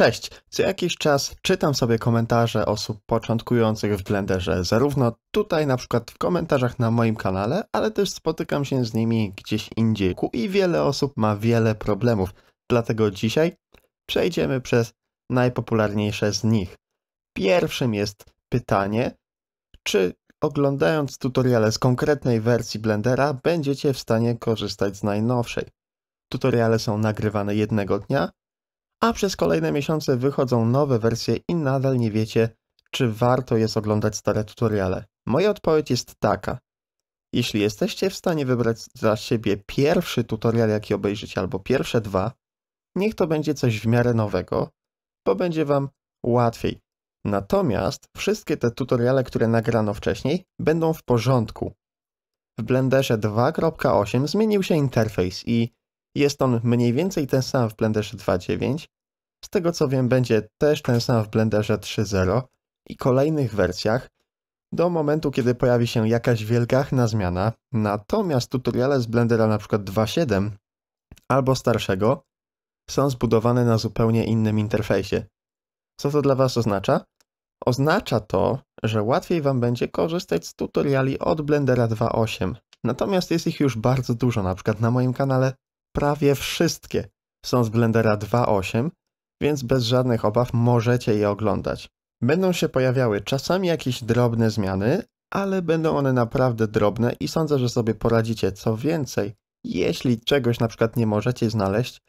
Cześć! Co jakiś czas czytam sobie komentarze osób początkujących w Blenderze, zarówno tutaj na przykład w komentarzach na moim kanale, ale też spotykam się z nimi gdzieś indziej i wiele osób ma wiele problemów, dlatego dzisiaj przejdziemy przez najpopularniejsze z nich. Pierwszym jest pytanie, czy oglądając tutoriale z konkretnej wersji Blendera będziecie w stanie korzystać z najnowszej. Tutoriale są nagrywane jednego dnia, a przez kolejne miesiące wychodzą nowe wersje i nadal nie wiecie, czy warto jest oglądać stare tutoriale. Moja odpowiedź jest taka. Jeśli jesteście w stanie wybrać dla siebie pierwszy tutorial, jaki obejrzycie, albo pierwsze dwa, niech to będzie coś w miarę nowego, bo będzie Wam łatwiej. Natomiast wszystkie te tutoriale, które nagrano wcześniej, będą w porządku. W Blenderze 2.8 zmienił się interfejs i jest on mniej więcej ten sam w Blenderze 2.9. Z tego co wiem, będzie też ten sam w Blenderze 3.0 i kolejnych wersjach, do momentu, kiedy pojawi się jakaś wielgachna zmiana. Natomiast tutoriale z Blendera np. 2.7 albo starszego są zbudowane na zupełnie innym interfejsie. Co to dla Was oznacza? Oznacza to, że łatwiej Wam będzie korzystać z tutoriali od Blendera 2.8. Natomiast jest ich już bardzo dużo, na przykład na moim kanale prawie wszystkie są z Blendera 2.8, więc bez żadnych obaw możecie je oglądać. Będą się pojawiały czasami jakieś drobne zmiany, ale będą one naprawdę drobne i sądzę, że sobie poradzicie. Co więcej, jeśli czegoś na przykład nie możecie znaleźć,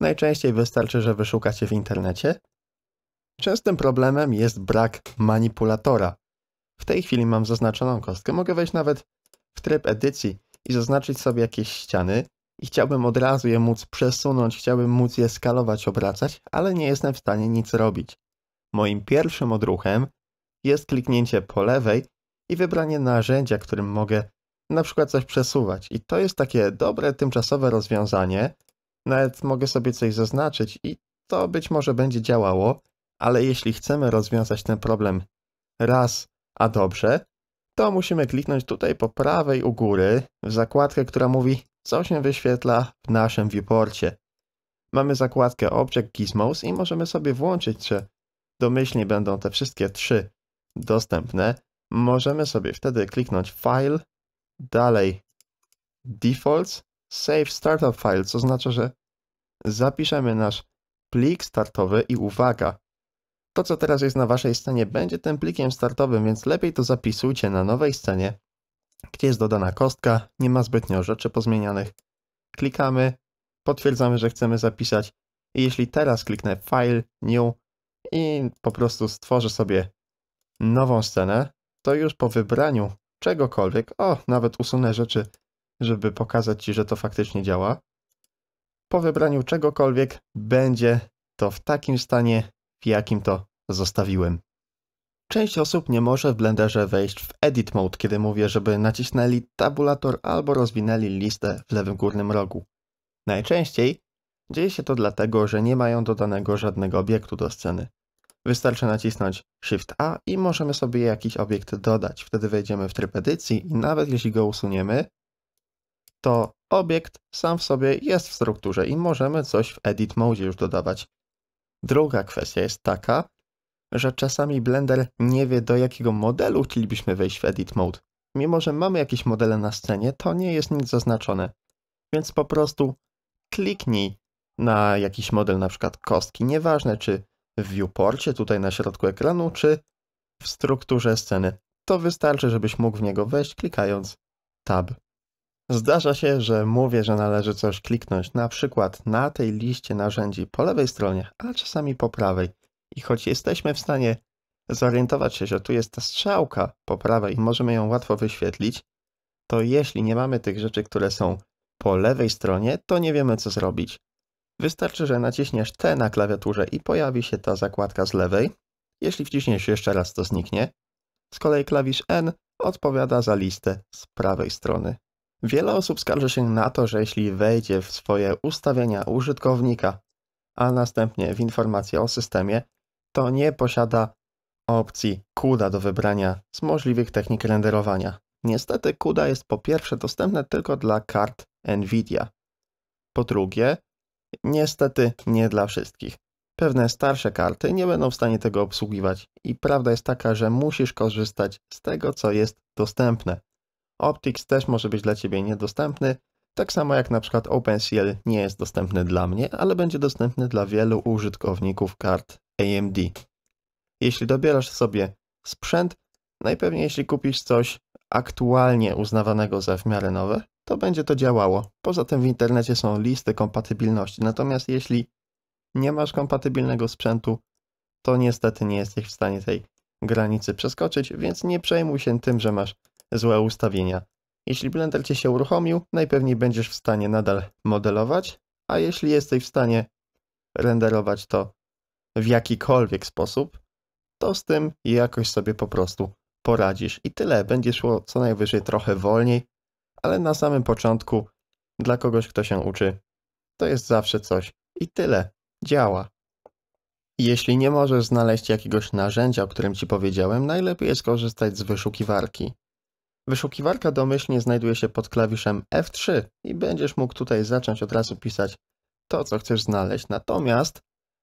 najczęściej wystarczy, że wyszukacie w internecie. Częstym problemem jest brak manipulatora. W tej chwili mam zaznaczoną kostkę. Mogę wejść nawet w tryb edycji i zaznaczyć sobie jakieś ściany, i chciałbym od razu je móc przesunąć, chciałbym móc je skalować, obracać, ale nie jestem w stanie nic robić. Moim pierwszym odruchem jest kliknięcie po lewej i wybranie narzędzia, którym mogę na przykład coś przesuwać. I to jest takie dobre tymczasowe rozwiązanie. Nawet mogę sobie coś zaznaczyć i to być może będzie działało, ale jeśli chcemy rozwiązać ten problem raz, a dobrze, to musimy kliknąć tutaj po prawej u góry w zakładkę, która mówi co się wyświetla w naszym viewporcie. Mamy zakładkę Object Gizmos i możemy sobie włączyć, że domyślnie będą te wszystkie trzy dostępne. Możemy sobie wtedy kliknąć File, dalej Defaults, Save Startup File, co oznacza, że zapiszemy nasz plik startowy i uwaga, to co teraz jest na waszej scenie będzie tym plikiem startowym, więc lepiej to zapisujcie na nowej scenie gdzie jest dodana kostka, nie ma zbytnio rzeczy pozmienianych. Klikamy, potwierdzamy, że chcemy zapisać i jeśli teraz kliknę File, New i po prostu stworzę sobie nową scenę, to już po wybraniu czegokolwiek, o, nawet usunę rzeczy, żeby pokazać Ci, że to faktycznie działa, po wybraniu czegokolwiek będzie to w takim stanie, w jakim to zostawiłem. Część osób nie może w Blenderze wejść w Edit Mode, kiedy mówię, żeby nacisnęli tabulator albo rozwinęli listę w lewym górnym rogu. Najczęściej dzieje się to dlatego, że nie mają dodanego żadnego obiektu do sceny. Wystarczy nacisnąć Shift A i możemy sobie jakiś obiekt dodać. Wtedy wejdziemy w tryb edycji i nawet jeśli go usuniemy, to obiekt sam w sobie jest w strukturze i możemy coś w Edit Mode już dodawać. Druga kwestia jest taka, że czasami Blender nie wie do jakiego modelu chcielibyśmy wejść w Edit Mode. Mimo, że mamy jakieś modele na scenie, to nie jest nic zaznaczone. Więc po prostu kliknij na jakiś model, na przykład kostki, nieważne czy w viewporcie, tutaj na środku ekranu, czy w strukturze sceny. To wystarczy, żebyś mógł w niego wejść klikając Tab. Zdarza się, że mówię, że należy coś kliknąć, na przykład na tej liście narzędzi po lewej stronie, a czasami po prawej. I choć jesteśmy w stanie zorientować się, że tu jest ta strzałka po prawej i możemy ją łatwo wyświetlić, to jeśli nie mamy tych rzeczy, które są po lewej stronie, to nie wiemy co zrobić. Wystarczy, że naciśniesz T na klawiaturze i pojawi się ta zakładka z lewej. Jeśli wciśniesz jeszcze raz, to zniknie. Z kolei klawisz N odpowiada za listę z prawej strony. Wiele osób skarży się na to, że jeśli wejdzie w swoje ustawienia użytkownika, a następnie w informacje o systemie, to nie posiada opcji CUDA do wybrania z możliwych technik renderowania. Niestety CUDA jest po pierwsze dostępne tylko dla kart NVIDIA. Po drugie, niestety nie dla wszystkich. Pewne starsze karty nie będą w stanie tego obsługiwać i prawda jest taka, że musisz korzystać z tego, co jest dostępne. Optics też może być dla Ciebie niedostępny, tak samo jak na przykład OpenCL nie jest dostępny dla mnie, ale będzie dostępny dla wielu użytkowników kart AMD. Jeśli dobierasz sobie sprzęt, najpewniej jeśli kupisz coś aktualnie uznawanego za w miarę nowe, to będzie to działało. Poza tym w internecie są listy kompatybilności. Natomiast jeśli nie masz kompatybilnego sprzętu, to niestety nie jesteś w stanie tej granicy przeskoczyć, więc nie przejmuj się tym, że masz złe ustawienia. Jeśli Blender Cię się uruchomił, najpewniej będziesz w stanie nadal modelować, a jeśli jesteś w stanie renderować, to w jakikolwiek sposób, to z tym jakoś sobie po prostu poradzisz. I tyle, będzie szło co najwyżej trochę wolniej, ale na samym początku dla kogoś, kto się uczy, to jest zawsze coś. I tyle, działa. Jeśli nie możesz znaleźć jakiegoś narzędzia, o którym Ci powiedziałem, najlepiej jest korzystać z wyszukiwarki. Wyszukiwarka domyślnie znajduje się pod klawiszem F3 i będziesz mógł tutaj zacząć od razu pisać to, co chcesz znaleźć. Natomiast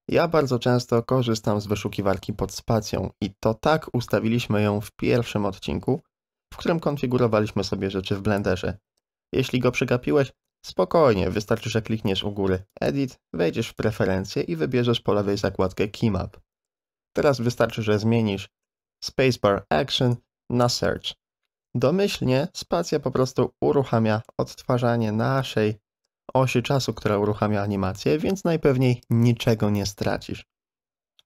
ja bardzo często korzystam z wyszukiwarki pod spacją i to tak ustawiliśmy ją w pierwszym odcinku, w którym konfigurowaliśmy sobie rzeczy w Blenderze. Jeśli go przegapiłeś, spokojnie, wystarczy, że klikniesz u góry Edit, wejdziesz w preferencje i wybierzesz po lewej zakładkę Keymap. Teraz wystarczy, że zmienisz Spacebar Action na Search. Domyślnie spacja po prostu uruchamia odtwarzanie naszej osi czasu, która uruchamia animację, więc najpewniej niczego nie stracisz.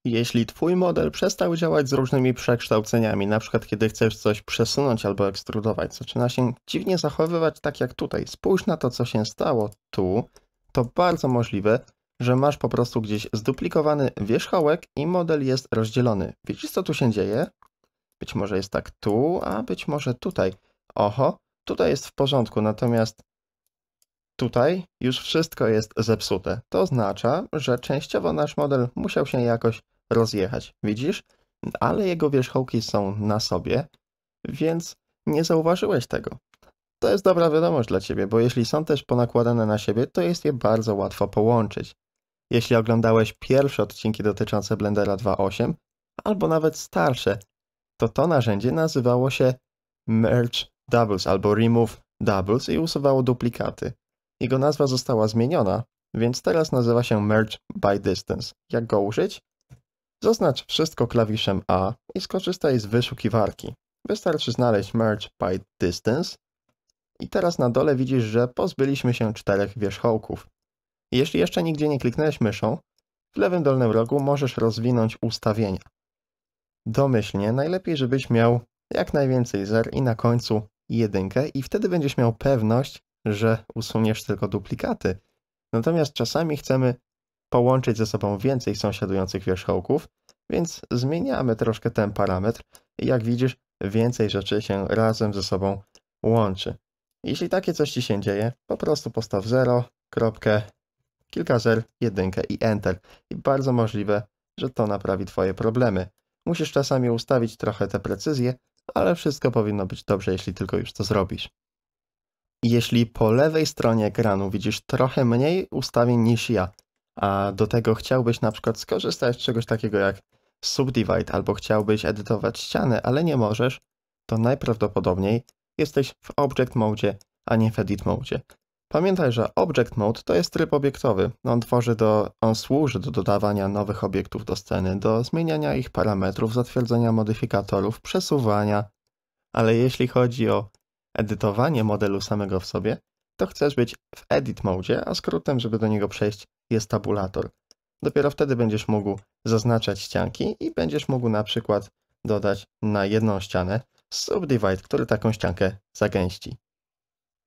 Jeśli Twój model przestał działać z różnymi przekształceniami, na przykład kiedy chcesz coś przesunąć albo ekstrudować, zaczyna się dziwnie zachowywać tak jak tutaj. Spójrz na to, co się stało tu, to bardzo możliwe, że masz po prostu gdzieś zduplikowany wierzchołek i model jest rozdzielony. Widzisz, co tu się dzieje? Być może jest tak tu, a być może tutaj. Oho, tutaj jest w porządku, natomiast Tutaj już wszystko jest zepsute. To oznacza, że częściowo nasz model musiał się jakoś rozjechać. Widzisz? Ale jego wierzchołki są na sobie, więc nie zauważyłeś tego. To jest dobra wiadomość dla Ciebie, bo jeśli są też ponakładane na siebie, to jest je bardzo łatwo połączyć. Jeśli oglądałeś pierwsze odcinki dotyczące Blendera 2.8, albo nawet starsze, to to narzędzie nazywało się Merge Doubles albo Remove Doubles i usuwało duplikaty. Jego nazwa została zmieniona, więc teraz nazywa się Merge by Distance. Jak go użyć? Zaznacz wszystko klawiszem A i skorzystaj z wyszukiwarki. Wystarczy znaleźć Merge by Distance i teraz na dole widzisz, że pozbyliśmy się czterech wierzchołków. Jeśli jeszcze nigdzie nie kliknęłeś myszą, w lewym dolnym rogu możesz rozwinąć ustawienia. Domyślnie najlepiej, żebyś miał jak najwięcej zer i na końcu jedynkę i wtedy będziesz miał pewność, że usuniesz tylko duplikaty. Natomiast czasami chcemy połączyć ze sobą więcej sąsiadujących wierzchołków, więc zmieniamy troszkę ten parametr i jak widzisz, więcej rzeczy się razem ze sobą łączy. Jeśli takie coś Ci się dzieje, po prostu postaw 0, kropkę, kilka zer, jedynkę i enter. I bardzo możliwe, że to naprawi Twoje problemy. Musisz czasami ustawić trochę te precyzje, ale wszystko powinno być dobrze, jeśli tylko już to zrobisz jeśli po lewej stronie ekranu widzisz trochę mniej ustawień niż ja, a do tego chciałbyś na przykład skorzystać z czegoś takiego jak Subdivide albo chciałbyś edytować ścianę, ale nie możesz, to najprawdopodobniej jesteś w Object Mode, a nie w Edit Mode. Pamiętaj, że Object Mode to jest tryb obiektowy. On, tworzy do, on służy do dodawania nowych obiektów do sceny, do zmieniania ich parametrów, zatwierdzenia modyfikatorów, przesuwania. Ale jeśli chodzi o edytowanie modelu samego w sobie, to chcesz być w Edit Mode, a skrótem, żeby do niego przejść, jest tabulator. Dopiero wtedy będziesz mógł zaznaczać ścianki i będziesz mógł na przykład dodać na jedną ścianę subdivide, który taką ściankę zagęści.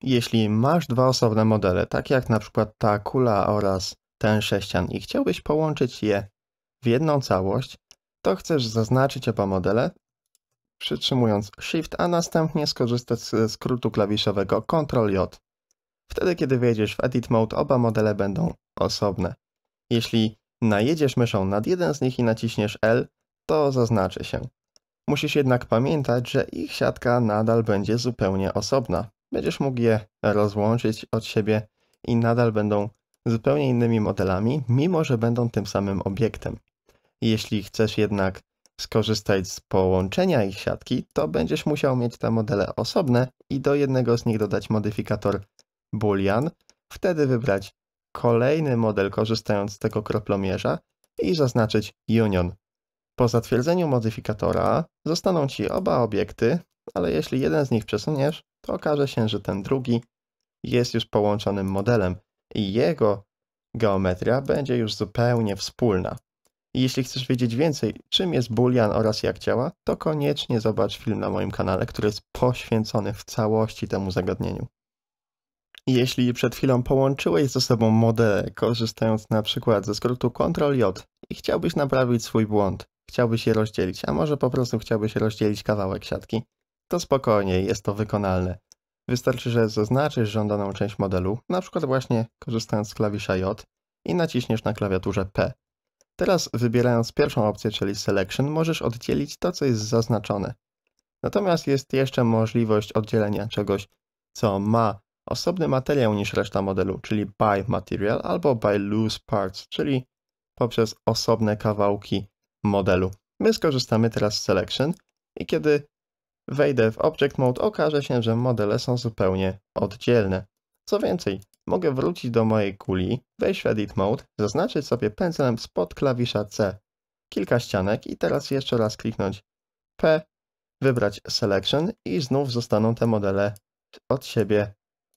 Jeśli masz dwa osobne modele, tak jak na przykład ta kula oraz ten sześcian i chciałbyś połączyć je w jedną całość, to chcesz zaznaczyć oba modele, przytrzymując Shift, a następnie skorzystać ze skrótu klawiszowego Ctrl-J. Wtedy, kiedy wejdziesz w Edit Mode, oba modele będą osobne. Jeśli najedziesz myszą nad jeden z nich i naciśniesz L, to zaznaczy się. Musisz jednak pamiętać, że ich siatka nadal będzie zupełnie osobna. Będziesz mógł je rozłączyć od siebie i nadal będą zupełnie innymi modelami, mimo że będą tym samym obiektem. Jeśli chcesz jednak skorzystać z połączenia ich siatki, to będziesz musiał mieć te modele osobne i do jednego z nich dodać modyfikator boolean, wtedy wybrać kolejny model korzystając z tego kroplomierza i zaznaczyć union. Po zatwierdzeniu modyfikatora zostaną Ci oba obiekty, ale jeśli jeden z nich przesuniesz, to okaże się, że ten drugi jest już połączonym modelem i jego geometria będzie już zupełnie wspólna. Jeśli chcesz wiedzieć więcej, czym jest bulian oraz jak działa, to koniecznie zobacz film na moim kanale, który jest poświęcony w całości temu zagadnieniu. Jeśli przed chwilą połączyłeś ze sobą modele, korzystając na przykład ze skrótu Ctrl-J i chciałbyś naprawić swój błąd, chciałbyś je rozdzielić, a może po prostu chciałbyś rozdzielić kawałek siatki, to spokojnie, jest to wykonalne. Wystarczy, że zaznaczysz żądaną część modelu, na przykład właśnie korzystając z klawisza J i naciśniesz na klawiaturze P. Teraz wybierając pierwszą opcję, czyli Selection, możesz oddzielić to, co jest zaznaczone. Natomiast jest jeszcze możliwość oddzielenia czegoś, co ma osobny materiał niż reszta modelu, czyli by material albo by loose parts, czyli poprzez osobne kawałki modelu. My skorzystamy teraz z Selection i kiedy wejdę w Object Mode okaże się, że modele są zupełnie oddzielne. Co więcej, mogę wrócić do mojej kuli, wejść w Edit Mode, zaznaczyć sobie pędzlem spod klawisza C kilka ścianek i teraz jeszcze raz kliknąć P, wybrać Selection i znów zostaną te modele od siebie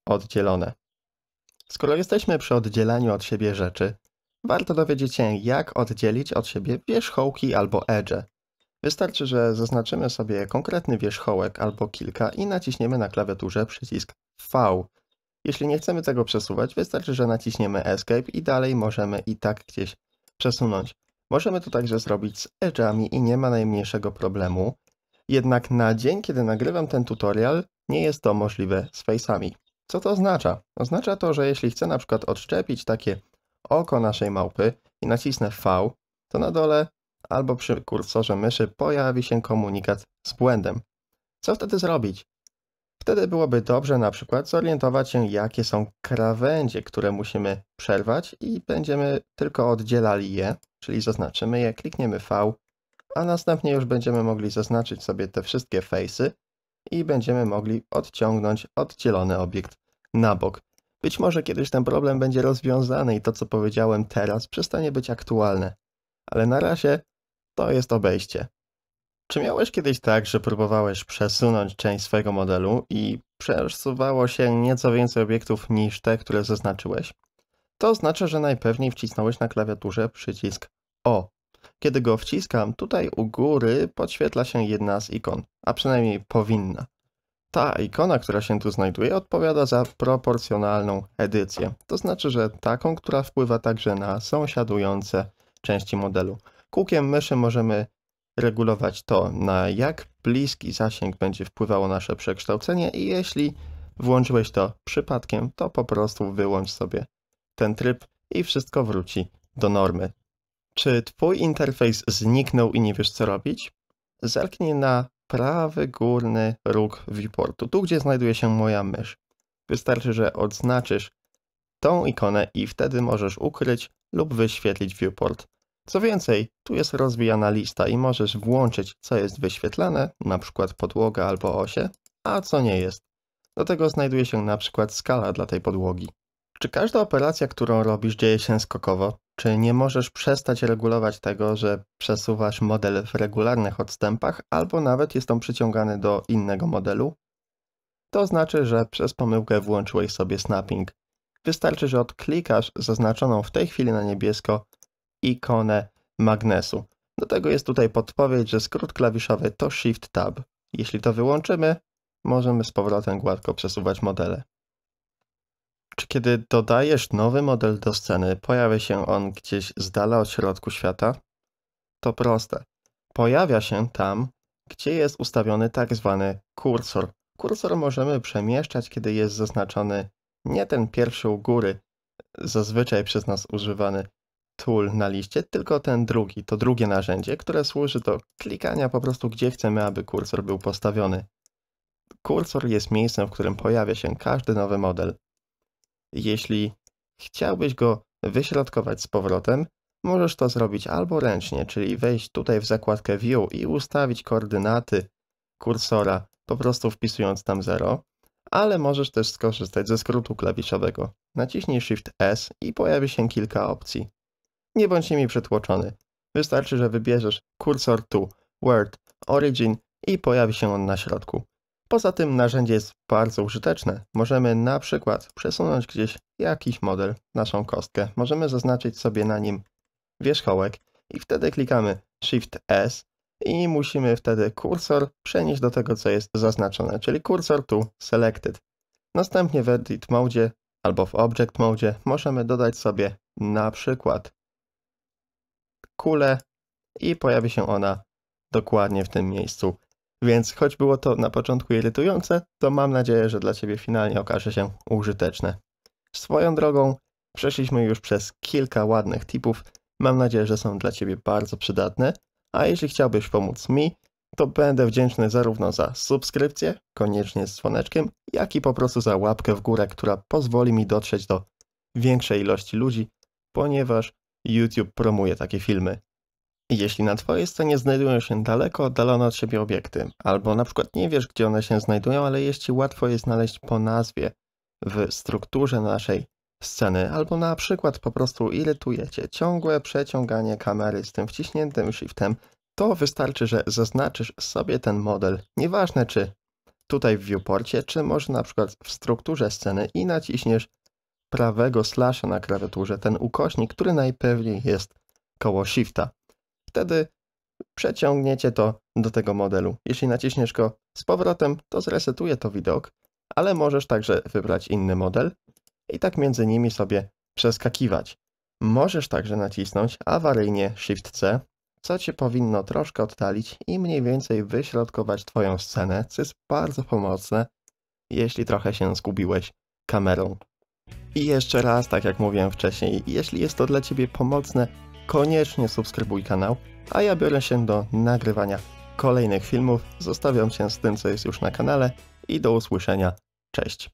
oddzielone. Skoro jesteśmy przy oddzielaniu od siebie rzeczy, warto dowiedzieć się jak oddzielić od siebie wierzchołki albo edge. Wystarczy, że zaznaczymy sobie konkretny wierzchołek albo kilka i naciśniemy na klawiaturze przycisk V, jeśli nie chcemy tego przesuwać, wystarczy, że naciśniemy Escape i dalej możemy i tak gdzieś przesunąć. Możemy to także zrobić z edge'ami i nie ma najmniejszego problemu. Jednak na dzień, kiedy nagrywam ten tutorial, nie jest to możliwe z face'ami. Co to oznacza? Oznacza to, że jeśli chcę na przykład odszczepić takie oko naszej małpy i nacisnę V, to na dole albo przy kursorze myszy pojawi się komunikat z błędem. Co wtedy zrobić? Wtedy byłoby dobrze na przykład zorientować się, jakie są krawędzie, które musimy przerwać i będziemy tylko oddzielali je, czyli zaznaczymy je, klikniemy V, a następnie już będziemy mogli zaznaczyć sobie te wszystkie face'y i będziemy mogli odciągnąć oddzielony obiekt na bok. Być może kiedyś ten problem będzie rozwiązany i to, co powiedziałem teraz, przestanie być aktualne. Ale na razie to jest obejście. Czy miałeś kiedyś tak, że próbowałeś przesunąć część swojego modelu i przesuwało się nieco więcej obiektów niż te, które zaznaczyłeś? To oznacza, że najpewniej wcisnąłeś na klawiaturze przycisk O. Kiedy go wciskam, tutaj u góry podświetla się jedna z ikon, a przynajmniej powinna. Ta ikona, która się tu znajduje, odpowiada za proporcjonalną edycję. To znaczy, że taką, która wpływa także na sąsiadujące części modelu. Kółkiem myszy możemy regulować to, na jak bliski zasięg będzie wpływało nasze przekształcenie i jeśli włączyłeś to przypadkiem, to po prostu wyłącz sobie ten tryb i wszystko wróci do normy. Czy Twój interfejs zniknął i nie wiesz co robić? Zerknij na prawy górny róg viewportu, tu gdzie znajduje się moja mysz. Wystarczy, że odznaczysz tą ikonę i wtedy możesz ukryć lub wyświetlić viewport. Co więcej, tu jest rozwijana lista i możesz włączyć, co jest wyświetlane, na przykład podłoga albo osie, a co nie jest. Do tego znajduje się na przykład skala dla tej podłogi. Czy każda operacja, którą robisz, dzieje się skokowo? Czy nie możesz przestać regulować tego, że przesuwasz model w regularnych odstępach, albo nawet jest on przyciągany do innego modelu? To znaczy, że przez pomyłkę włączyłeś sobie snapping. Wystarczy, że odklikasz zaznaczoną w tej chwili na niebiesko ikonę magnesu. Do tego jest tutaj podpowiedź, że skrót klawiszowy to Shift Tab. Jeśli to wyłączymy, możemy z powrotem gładko przesuwać modele. Czy kiedy dodajesz nowy model do sceny, pojawia się on gdzieś z dala od środku świata? To proste. Pojawia się tam, gdzie jest ustawiony tak zwany kursor. Kursor możemy przemieszczać, kiedy jest zaznaczony nie ten pierwszy u góry, zazwyczaj przez nas używany, tool na liście, tylko ten drugi, to drugie narzędzie, które służy do klikania po prostu gdzie chcemy, aby kursor był postawiony. Kursor jest miejscem, w którym pojawia się każdy nowy model. Jeśli chciałbyś go wyśrodkować z powrotem, możesz to zrobić albo ręcznie, czyli wejść tutaj w zakładkę View i ustawić koordynaty kursora, po prostu wpisując tam 0, ale możesz też skorzystać ze skrótu klawiszowego. Naciśnij Shift S i pojawi się kilka opcji. Nie bądź nimi przytłoczony. Wystarczy, że wybierzesz kursor tu, Word, Origin i pojawi się on na środku. Poza tym narzędzie jest bardzo użyteczne. Możemy na przykład przesunąć gdzieś jakiś model, naszą kostkę. Możemy zaznaczyć sobie na nim wierzchołek i wtedy klikamy Shift S i musimy wtedy kursor przenieść do tego, co jest zaznaczone, czyli kursor tu Selected. Następnie w Edit Mode albo w Object Mode możemy dodać sobie na przykład kulę i pojawi się ona dokładnie w tym miejscu. Więc choć było to na początku irytujące, to mam nadzieję, że dla Ciebie finalnie okaże się użyteczne. Swoją drogą przeszliśmy już przez kilka ładnych tipów, mam nadzieję, że są dla Ciebie bardzo przydatne, a jeśli chciałbyś pomóc mi, to będę wdzięczny zarówno za subskrypcję, koniecznie z dzwoneczkiem, jak i po prostu za łapkę w górę, która pozwoli mi dotrzeć do większej ilości ludzi, ponieważ YouTube promuje takie filmy. Jeśli na Twojej stronie znajdują się daleko oddalone od siebie obiekty, albo na przykład nie wiesz, gdzie one się znajdują, ale jeśli łatwo je znaleźć po nazwie w strukturze naszej sceny, albo na przykład po prostu irytujecie ciągłe przeciąganie kamery z tym wciśniętym shiftem, to wystarczy, że zaznaczysz sobie ten model, nieważne czy tutaj w viewporcie, czy może na przykład w strukturze sceny i naciśniesz prawego slasha na klawiaturze, ten ukośnik, który najpewniej jest koło shifta. Wtedy przeciągniecie to do tego modelu. Jeśli naciśniesz go z powrotem, to zresetuje to widok, ale możesz także wybrać inny model i tak między nimi sobie przeskakiwać. Możesz także nacisnąć awaryjnie Shift C, co Cię powinno troszkę oddalić i mniej więcej wyśrodkować Twoją scenę, co jest bardzo pomocne, jeśli trochę się zgubiłeś kamerą. I jeszcze raz, tak jak mówiłem wcześniej, jeśli jest to dla Ciebie pomocne, koniecznie subskrybuj kanał, a ja biorę się do nagrywania kolejnych filmów, zostawiam się z tym, co jest już na kanale i do usłyszenia. Cześć!